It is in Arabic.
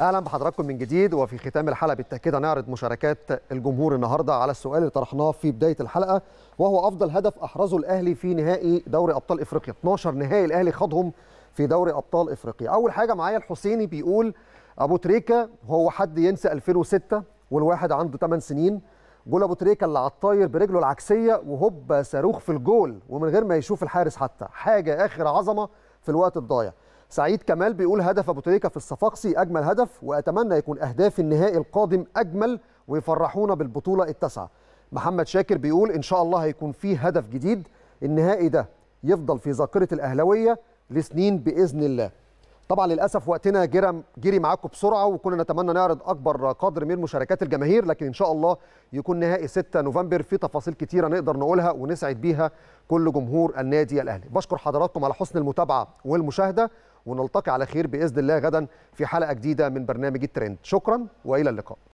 اهلا بحضراتكم من جديد وفي ختام الحلقه بالتاكيد هنعرض مشاركات الجمهور النهارده على السؤال اللي طرحناه في بدايه الحلقه وهو افضل هدف احرزه الاهلي في نهائي دوري ابطال افريقيا 12 نهائي الاهلي خاضهم في دوري ابطال افريقيا اول حاجه معايا الحسيني بيقول ابو تريكه هو حد ينسى 2006 والواحد عنده 8 سنين جول ابو تريكه اللي على الطاير برجله العكسيه وهب صاروخ في الجول ومن غير ما يشوف الحارس حتى حاجه اخر عظمه في الوقت الضايع سعيد كمال بيقول هدف ابو تريكه في الصفاقسي اجمل هدف واتمنى يكون اهداف النهائي القادم اجمل ويفرحونا بالبطوله التاسعه محمد شاكر بيقول ان شاء الله هيكون فيه هدف جديد النهائي ده يفضل في ذاكره الاهلاويه لسنين باذن الله طبعا للاسف وقتنا جرى جري معاكم بسرعه وكنا نتمنى نعرض اكبر قدر من مشاركات الجماهير لكن ان شاء الله يكون نهائي 6 نوفمبر في تفاصيل كتيره نقدر نقولها ونسعد بيها كل جمهور النادي الاهلي بشكر حضراتكم على حسن المتابعه والمشاهده ونلتقي على خير باذن الله غدا في حلقه جديده من برنامج الترند شكرا والى اللقاء